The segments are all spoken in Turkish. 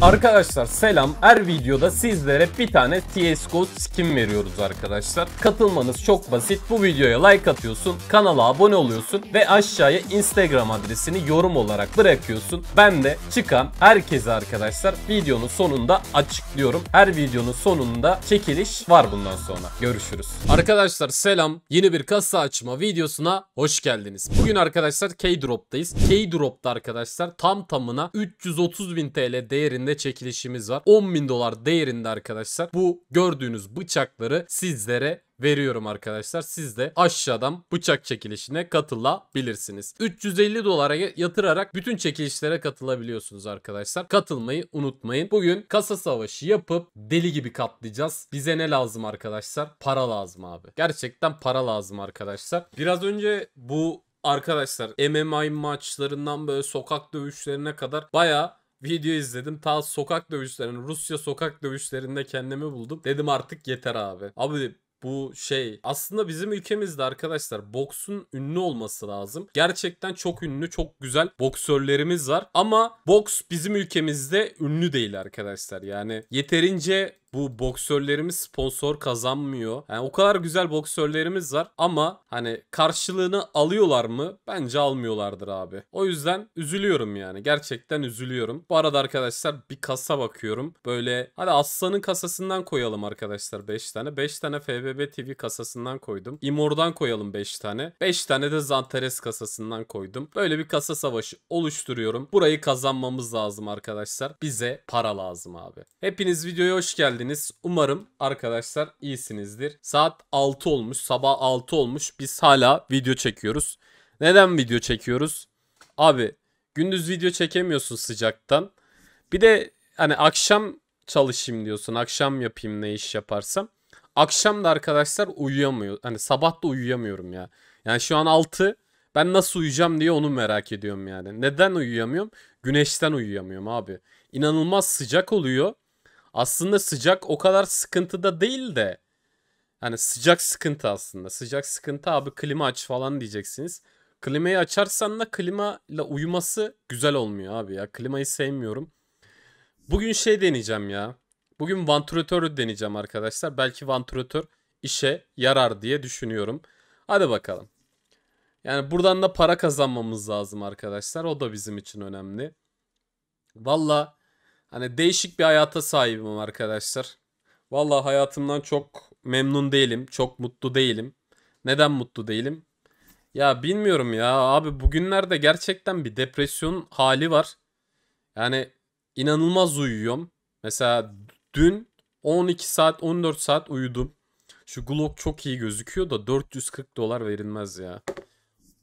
Arkadaşlar selam. Her videoda sizlere bir tane CSGO skin veriyoruz arkadaşlar. Katılmanız çok basit. Bu videoya like atıyorsun, kanala abone oluyorsun ve aşağıya Instagram adresini yorum olarak bırakıyorsun. Ben de çıkan herkese arkadaşlar videonun sonunda açıklıyorum. Her videonun sonunda çekiliş var bundan sonra. Görüşürüz. Arkadaşlar selam. Yeni bir kasa açma videosuna hoş geldiniz. Bugün arkadaşlar K-Drop'tayız. K-Drop'ta arkadaşlar tam tamına 330 bin TL değerinde tane çekilişimiz var. 10.000 dolar değerinde arkadaşlar bu gördüğünüz bıçakları sizlere veriyorum arkadaşlar. Siz de aşağıdan bıçak çekilişine katılabilirsiniz. 350 dolara yatırarak bütün çekilişlere katılabiliyorsunuz arkadaşlar. Katılmayı unutmayın. Bugün kasa savaşı yapıp deli gibi katlayacağız. Bize ne lazım arkadaşlar? Para lazım abi. Gerçekten para lazım arkadaşlar. Biraz önce bu arkadaşlar MMA maçlarından böyle sokak dövüşlerine kadar baya video izledim. Ta sokak dövüşlerinin Rusya sokak dövüşlerinde kendimi buldum. Dedim artık yeter abi. Abi bu şey aslında bizim ülkemizde arkadaşlar boksun ünlü olması lazım. Gerçekten çok ünlü, çok güzel boksörlerimiz var ama boks bizim ülkemizde ünlü değil arkadaşlar. Yani yeterince bu boksörlerimiz sponsor kazanmıyor. Yani o kadar güzel boksörlerimiz var ama hani karşılığını alıyorlar mı? Bence almıyorlardır abi. O yüzden üzülüyorum yani. Gerçekten üzülüyorum. Bu arada arkadaşlar bir kasa bakıyorum. Böyle hadi Aslan'ın kasasından koyalım arkadaşlar 5 tane. 5 tane FBB TV kasasından koydum. Imor'dan koyalım 5 tane. 5 tane de Zanteres kasasından koydum. Böyle bir kasa savaşı oluşturuyorum. Burayı kazanmamız lazım arkadaşlar. Bize para lazım abi. Hepiniz videoya hoş geldiniz geldiniz. Umarım arkadaşlar iyisinizdir. Saat 6 olmuş, sabah 6 olmuş. Biz hala video çekiyoruz. Neden video çekiyoruz? Abi gündüz video çekemiyorsun sıcaktan. Bir de hani akşam çalışayım diyorsun. Akşam yapayım ne iş yaparsam. Akşam da arkadaşlar uyuyamıyor. Hani sabah da uyuyamıyorum ya. Yani şu an 6 ben nasıl uyuyacağım diye onu merak ediyorum yani. Neden uyuyamıyorum? Güneşten uyuyamıyorum abi. İnanılmaz sıcak oluyor. Aslında sıcak o kadar sıkıntıda değil de. Hani sıcak sıkıntı aslında. Sıcak sıkıntı abi klima aç falan diyeceksiniz. Klimayı açarsan da klima ile uyuması güzel olmuyor abi ya. Klimayı sevmiyorum. Bugün şey deneyeceğim ya. Bugün vantilatörü deneyeceğim arkadaşlar. Belki vantilatör işe yarar diye düşünüyorum. Hadi bakalım. Yani buradan da para kazanmamız lazım arkadaşlar. O da bizim için önemli. Valla Hani değişik bir hayata sahibim arkadaşlar. Vallahi hayatımdan çok memnun değilim. Çok mutlu değilim. Neden mutlu değilim? Ya bilmiyorum ya abi bugünlerde gerçekten bir depresyon hali var. Yani inanılmaz uyuyorum. Mesela dün 12 saat 14 saat uyudum. Şu Glock çok iyi gözüküyor da 440 dolar verilmez ya.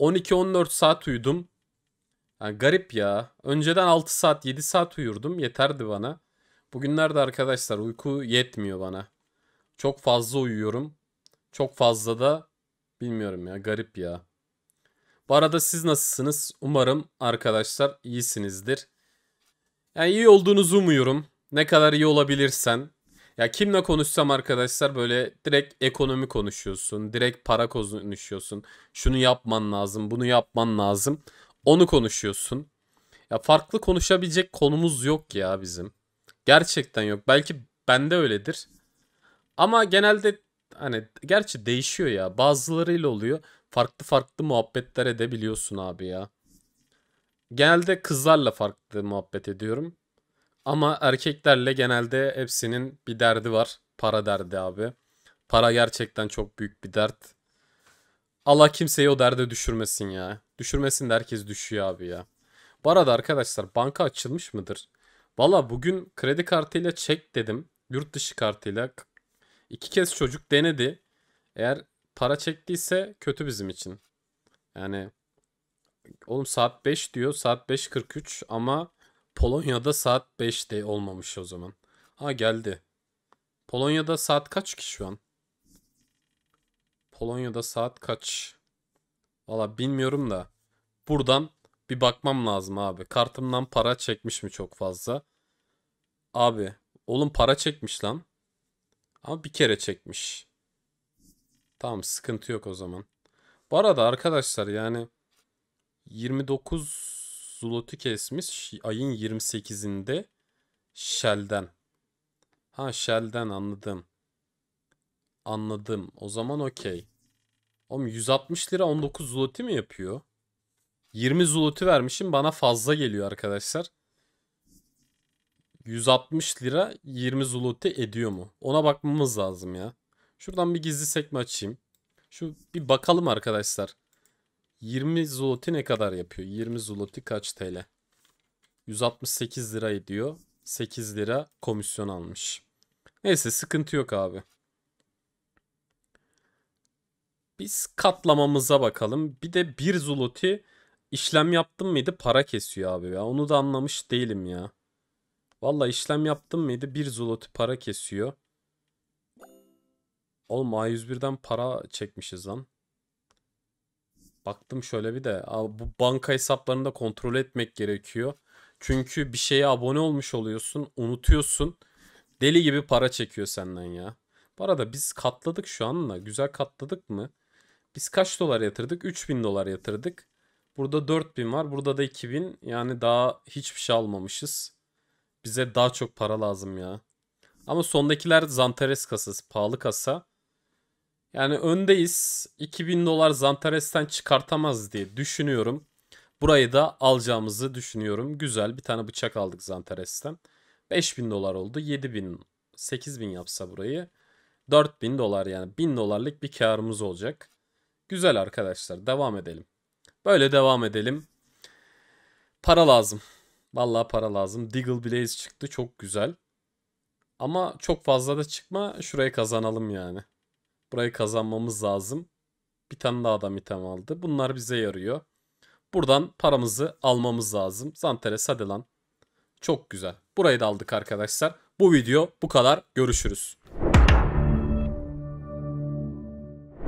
12-14 saat uyudum. Yani garip ya. Önceden 6 saat 7 saat uyurdum yeterdi bana. Bugünlerde arkadaşlar uyku yetmiyor bana. Çok fazla uyuyorum. Çok fazla da bilmiyorum ya garip ya. Bu arada siz nasılsınız? Umarım arkadaşlar iyisinizdir. Yani iyi olduğunuzu umuyorum. Ne kadar iyi olabilirsen. Ya kimle konuşsam arkadaşlar böyle direkt ekonomi konuşuyorsun. Direkt para konuşuyorsun. Şunu yapman lazım, bunu yapman lazım. Onu konuşuyorsun. Ya farklı konuşabilecek konumuz yok ya bizim. Gerçekten yok. Belki bende öyledir. Ama genelde hani gerçi değişiyor ya. Bazılarıyla oluyor. Farklı farklı muhabbetler edebiliyorsun abi ya. Genelde kızlarla farklı muhabbet ediyorum. Ama erkeklerle genelde hepsinin bir derdi var. Para derdi abi. Para gerçekten çok büyük bir dert. Allah kimseyi o derde düşürmesin ya. Düşürmesin de herkes düşüyor abi ya. Bu arada arkadaşlar banka açılmış mıdır? Valla bugün kredi kartıyla çek dedim. Yurt dışı kartıyla. iki kez çocuk denedi. Eğer para çektiyse kötü bizim için. Yani oğlum saat 5 diyor. Saat 5.43 ama Polonya'da saat 5'te olmamış o zaman. Ha geldi. Polonya'da saat kaç ki şu an? Polonya'da saat kaç? Valla bilmiyorum da. Buradan bir bakmam lazım abi. Kartımdan para çekmiş mi çok fazla? Abi. Oğlum para çekmiş lan. Ama bir kere çekmiş. Tamam sıkıntı yok o zaman. Bu arada arkadaşlar yani 29 zlotu kesmiş ayın 28'inde Shell'den. Ha Shell'den anladım. Anladım. O zaman okey. Oğlum 160 lira 19 zloti mi yapıyor? 20 zloti vermişim bana fazla geliyor arkadaşlar. 160 lira 20 zloti ediyor mu? Ona bakmamız lazım ya. Şuradan bir gizli sekme açayım. Şu bir bakalım arkadaşlar. 20 zloti ne kadar yapıyor? 20 zloti kaç TL? 168 lira ediyor. 8 lira komisyon almış. Neyse sıkıntı yok abi. Biz katlamamıza bakalım. Bir de bir zloty işlem yaptım mıydı para kesiyor abi ya. Onu da anlamış değilim ya. Valla işlem yaptım mıydı bir zloty para kesiyor. Oğlum A101'den para çekmişiz lan. Baktım şöyle bir de. Abi bu banka hesaplarını da kontrol etmek gerekiyor. Çünkü bir şeye abone olmuş oluyorsun. Unutuyorsun. Deli gibi para çekiyor senden ya. Bu arada biz katladık şu anla. Güzel katladık mı? Biz kaç dolar yatırdık? 3000 dolar yatırdık. Burada 4000 var. Burada da 2000. Yani daha hiçbir şey almamışız. Bize daha çok para lazım ya. Ama sondakiler Zantares kasası. Pahalı kasa. Yani öndeyiz. 2000 dolar Zantares'ten çıkartamaz diye düşünüyorum. Burayı da alacağımızı düşünüyorum. Güzel bir tane bıçak aldık Zantares'ten. 5000 dolar oldu. 7000, 8000 yapsa burayı. 4000 dolar yani 1000 dolarlık bir karımız olacak. Güzel arkadaşlar devam edelim. Böyle devam edelim. Para lazım. Vallahi para lazım. Diggle Blaze çıktı çok güzel. Ama çok fazla da çıkma. Şurayı kazanalım yani. Burayı kazanmamız lazım. Bir tane daha adam item aldı. Bunlar bize yarıyor. Buradan paramızı almamız lazım. Zanteres hadi lan. Çok güzel. Burayı da aldık arkadaşlar. Bu video bu kadar. Görüşürüz.